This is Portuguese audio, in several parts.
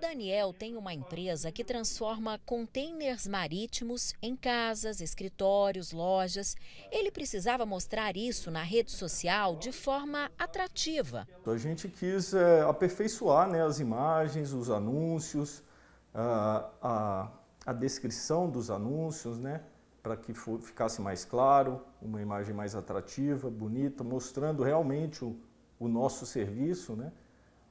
Daniel tem uma empresa que transforma containers marítimos em casas, escritórios, lojas. Ele precisava mostrar isso na rede social de forma atrativa. A gente quis é, aperfeiçoar né, as imagens, os anúncios, a, a, a descrição dos anúncios, né, para que for, ficasse mais claro, uma imagem mais atrativa, bonita, mostrando realmente o, o nosso serviço, né,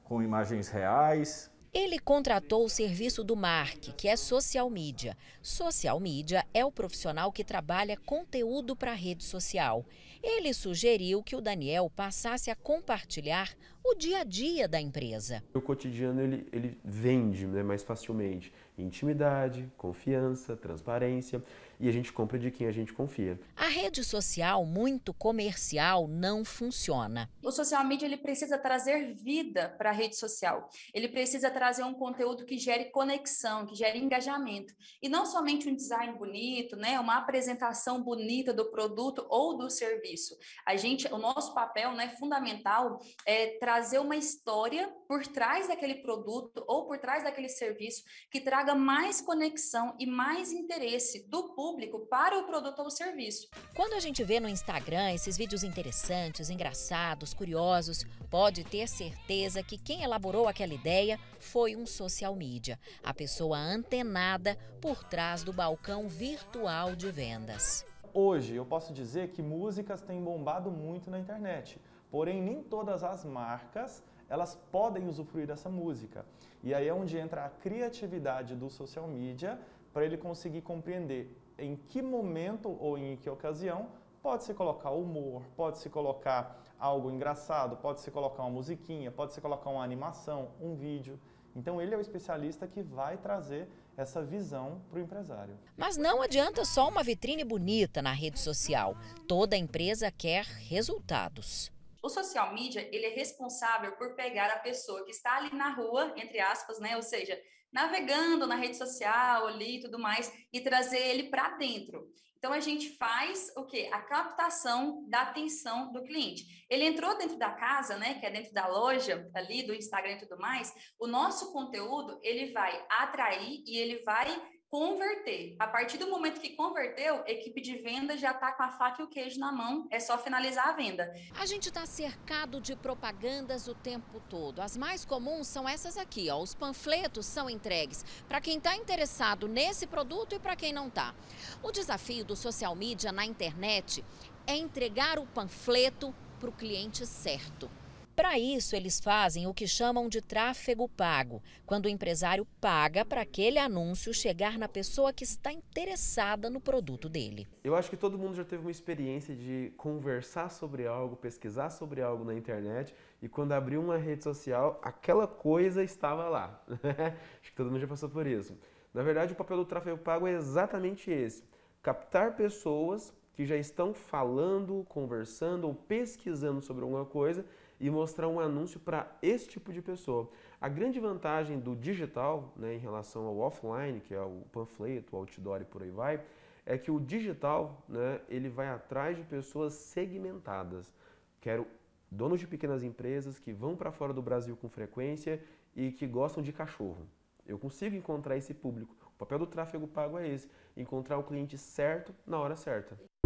com imagens reais, ele contratou o serviço do Mark, que é social media. Social media é o profissional que trabalha conteúdo para a rede social. Ele sugeriu que o Daniel passasse a compartilhar o dia a dia da empresa. O cotidiano ele, ele vende né, mais facilmente intimidade, confiança, transparência e a gente compra de quem a gente confia. A rede social muito comercial não funciona. O social media ele precisa trazer vida para a rede social. Ele precisa trazer um conteúdo que gere conexão, que gere engajamento e não somente um design bonito, né, uma apresentação bonita do produto ou do serviço. A gente, o nosso papel, né, fundamental é trazer trazer uma história por trás daquele produto ou por trás daquele serviço que traga mais conexão e mais interesse do público para o produto ou serviço. Quando a gente vê no Instagram esses vídeos interessantes, engraçados, curiosos, pode ter certeza que quem elaborou aquela ideia foi um social media, a pessoa antenada por trás do balcão virtual de vendas. Hoje eu posso dizer que músicas têm bombado muito na internet. Porém, nem todas as marcas elas podem usufruir dessa música. E aí é onde entra a criatividade do social media para ele conseguir compreender em que momento ou em que ocasião pode se colocar humor, pode se colocar algo engraçado, pode se colocar uma musiquinha, pode se colocar uma animação, um vídeo. Então ele é o especialista que vai trazer essa visão para o empresário. Mas não adianta só uma vitrine bonita na rede social. Toda empresa quer resultados. O social media, ele é responsável por pegar a pessoa que está ali na rua, entre aspas, né? Ou seja, navegando na rede social ali e tudo mais, e trazer ele para dentro. Então, a gente faz o quê? A captação da atenção do cliente. Ele entrou dentro da casa, né, que é dentro da loja, ali do Instagram e tudo mais, o nosso conteúdo, ele vai atrair e ele vai converter. A partir do momento que converteu, equipe de venda já está com a faca e o queijo na mão, é só finalizar a venda. A gente está cercado de propagandas o tempo todo. As mais comuns são essas aqui, ó. Os panfletos são entregues para quem está interessado nesse produto e para quem não está. O desafio do social media na internet é entregar o panfleto para o cliente certo. Para isso, eles fazem o que chamam de tráfego pago, quando o empresário paga para aquele anúncio chegar na pessoa que está interessada no produto dele. Eu acho que todo mundo já teve uma experiência de conversar sobre algo, pesquisar sobre algo na internet e quando abriu uma rede social, aquela coisa estava lá. acho que todo mundo já passou por isso. Na verdade, o papel do tráfego pago é exatamente esse: captar pessoas que já estão falando, conversando ou pesquisando sobre alguma coisa e mostrar um anúncio para esse tipo de pessoa. A grande vantagem do digital, né, em relação ao offline, que é o panfleto, o outdoor e por aí vai, é que o digital, né, ele vai atrás de pessoas segmentadas. Quero donos de pequenas empresas que vão para fora do Brasil com frequência e que gostam de cachorro. Eu consigo encontrar esse público. O papel do tráfego pago é esse: encontrar o cliente certo na hora certa.